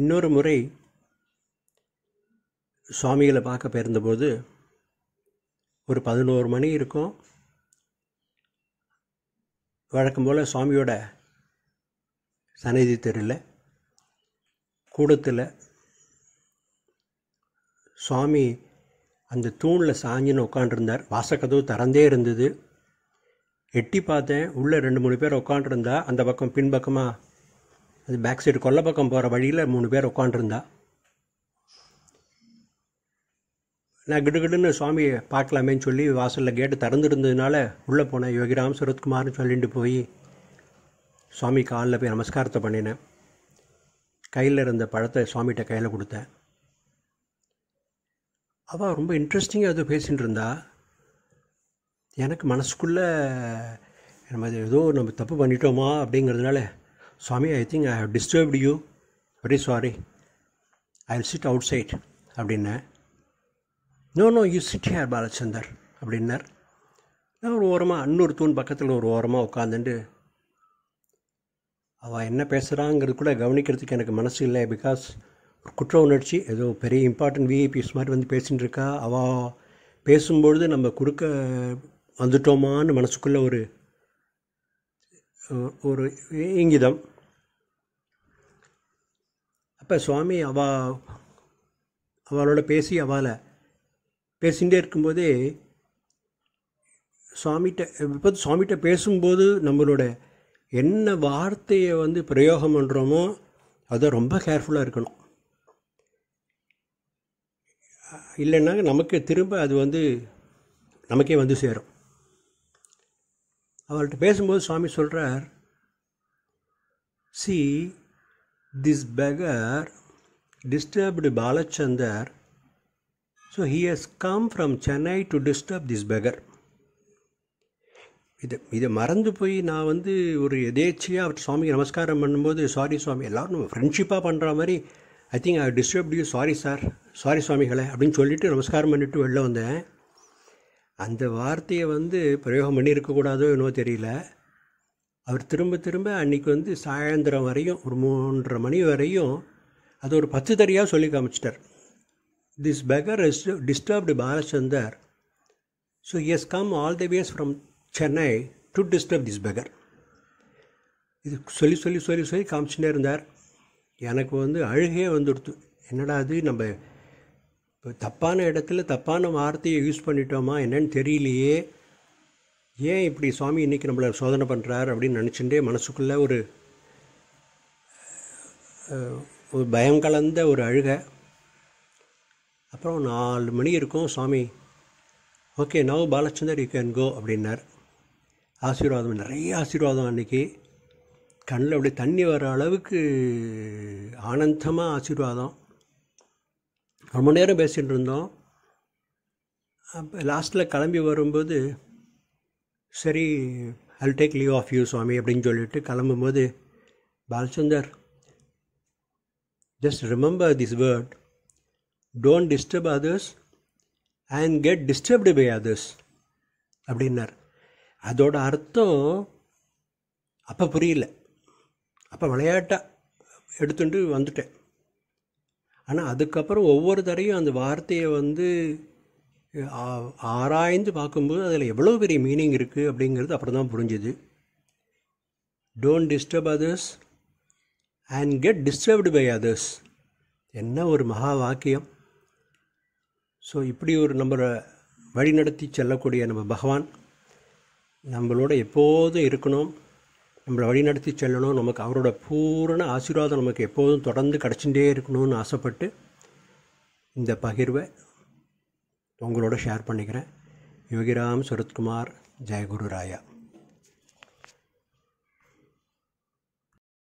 இன்னொரு முறை சுவாமிகளை பார்க்க போயிருந்தபோது ஒரு பதினோரு மணி இருக்கும் வழக்கம் போல் சுவாமியோட சந்நிதி தெருல கூடத்தில் சுவாமி அந்த தூணில் சாஞ்சின்னு உட்காண்டிருந்தார் வாசக்கதவு திறந்தே இருந்தது எட்டி பார்த்தேன் உள்ளே ரெண்டு மூணு பேர் உட்காண்டிருந்தா அந்த பக்கம் பின்பக்கமாக அது பேக் சைடு கொல்ல பக்கம் போகிற வழியில் மூணு பேர் உட்காண்டிருந்தா நான் கிடுகிடுன்னு சுவாமியை பார்க்கலாமேன்னு சொல்லி வாசலில் கேட்டு திறந்துருந்ததுனால உள்ளே போனேன் யோகிராம் சரத்குமார்னு சொல்லிட்டு போய் சுவாமி காலில் போய் நமஸ்காரத்தை பண்ணினேன் கையில் இருந்த பழத்தை சுவாமிகிட்ட கையில் கொடுத்தேன் அவள் ரொம்ப இன்ட்ரெஸ்டிங்காக எதுவும் பேசிகிட்டு இருந்தா எனக்கு மனசுக்குள்ளே நம்ம ஏதோ நம்ம தப்பு பண்ணிட்டோமா அப்படிங்கிறதுனால சுவாமி I think I have disturbed you very sorry I will sit outside அப்படின்னேன் no no you sit here Balachander அப்படின்னார் ஒரு ஓரமாக இன்னொரு தூண் பக்கத்தில் ஒரு ஓரமாக உட்காந்துட்டு அவள் என்ன பேசுகிறாங்கிறது கூட கவனிக்கிறதுக்கு எனக்கு மனசு இல்லை பிகாஸ் ஒரு குற்ற உணர்ச்சி ஏதோ பெரிய இம்பார்ட்டன்ட் விஐபிஸ் மாதிரி வந்து பேசிகிட்டு இருக்கா அவள் பேசும்பொழுது நம்ம கொடுக்க வந்துட்டோமான்னு மனசுக்குள்ளே ஒரு ஒரு இங்கிதம் அப்போ சுவாமி அவா அவளோட பேசி அவளை பேசிகிட்டே இருக்கும்போதே சுவாமிகிட்ட இப்போ சுவாமிகிட்ட பேசும்போது நம்மளோட என்ன வார்த்தையை வந்து பிரயோகம் பண்ணுறோமோ அதை ரொம்ப கேர்ஃபுல்லாக இருக்கணும் இல்லைன்னா நமக்கு திரும்ப அது வந்து நமக்கே வந்து சேரும் அவர்கிட்ட பேசும்போது சுவாமி சொல்கிறார் சி This beggar disturbed Balachander so he has come from Chennai to disturb this beggar. இது இதை மறந்து போய் நான் வந்து ஒரு எதேச்சியாக அவர் சுவாமிக்கு நமஸ்காரம் பண்ணும்போது சாரி சுவாமி எல்லோரும் நம்ம ஃப்ரெண்ட்ஷிப்பாக பண்ணுற மாதிரி I think I disturb you sorry sir sorry சுவாமிகளை அப்படின்னு சொல்லிவிட்டு நமஸ்காரம் பண்ணிவிட்டு வெளில வந்தேன் அந்த வார்த்தையை வந்து பிரயோகம் பண்ணியிருக்கக்கூடாதோ என்னவோ தெரியல அவர் திரும்ப திரும்ப அன்றைக்கி வந்து சாயந்தரம் வரையும் ஒரு மூன்றரை மணி வரையும் அது ஒரு பத்து தறியாக சொல்லி காமிச்சிட்டார் this beggar is disturbed Balachander so is come all the ways from Chennai to disturb this beggar இது சொல்லி சொல்லி சொல்லி சொல்லி காமிச்சுட்டே இருந்தார் எனக்கு வந்து அழுகே வந்துடுத்து என்னடா அது நம்ம இப்போ தப்பான இடத்துல தப்பான வார்த்தையை யூஸ் பண்ணிட்டோமா என்னன்னு தெரியலையே ஏன் இப்படி சுவாமி இன்றைக்கி நம்மளை சோதனை பண்ணுறார் அப்படின்னு நினச்சிட்டே மனசுக்குள்ளே ஒரு ஒரு பயம் கலந்த ஒரு அழுக அப்புறம் நாலு மணி இருக்கும் சுவாமி okay now Balachander you can go அப்படின்னார் ஆசீர்வாதம் நிறைய ஆசீர்வாதம் அன்றைக்கி கண்ணில் அப்படி தண்ணி வர அளவுக்கு ஆனந்தமாக ஆசீர்வாதம் ரொம்ப நேரம் பேசிகிட்டு இருந்தோம் அப்போ லாஸ்ட்டில் கிளம்பி வரும்போது சரி I'll take leave of you சுவாமி அப்படின்னு சொல்லிட்டு கிளம்பும்போது Balachander just remember this word don't disturb others and get disturbed by others அப்படின்னார் அதோட அர்த்தம் அப்போ புரியல அப்போ விளையாட்டாக எடுத்துட்டு வந்துட்டேன் ஆனால் அதுக்கப்புறம் ஒவ்வொரு தரையும் அந்த வார்த்தையை வந்து ஆராய்ந்து பார்க்கும்போது அதில் எவ்வளோ பெரிய மீனிங் இருக்குது அப்படிங்கிறது அப்புறம் தான் புரிஞ்சுது don't disturb others and get disturbed by others என்ன ஒரு மகா வாக்கியம் ஸோ இப்படி ஒரு நம்மளை வழிநடத்தி செல்லக்கூடிய நம்ம பகவான் நம்மளோட எப்போதும் இருக்கணும் நம்மளை வழிநடத்தி செல்லணும் நமக்கு அவரோட பூரண ஆசீர்வாதம் நமக்கு எப்போதும் தொடர்ந்து கிடச்சிட்டே இருக்கணும்னு ஆசைப்பட்டு இந்த பகிர்வை உங்களோட ஷேர் பண்ணிக்கிறேன் யோகிராம் சுரத்குமார் ஜெயகுரு ராயா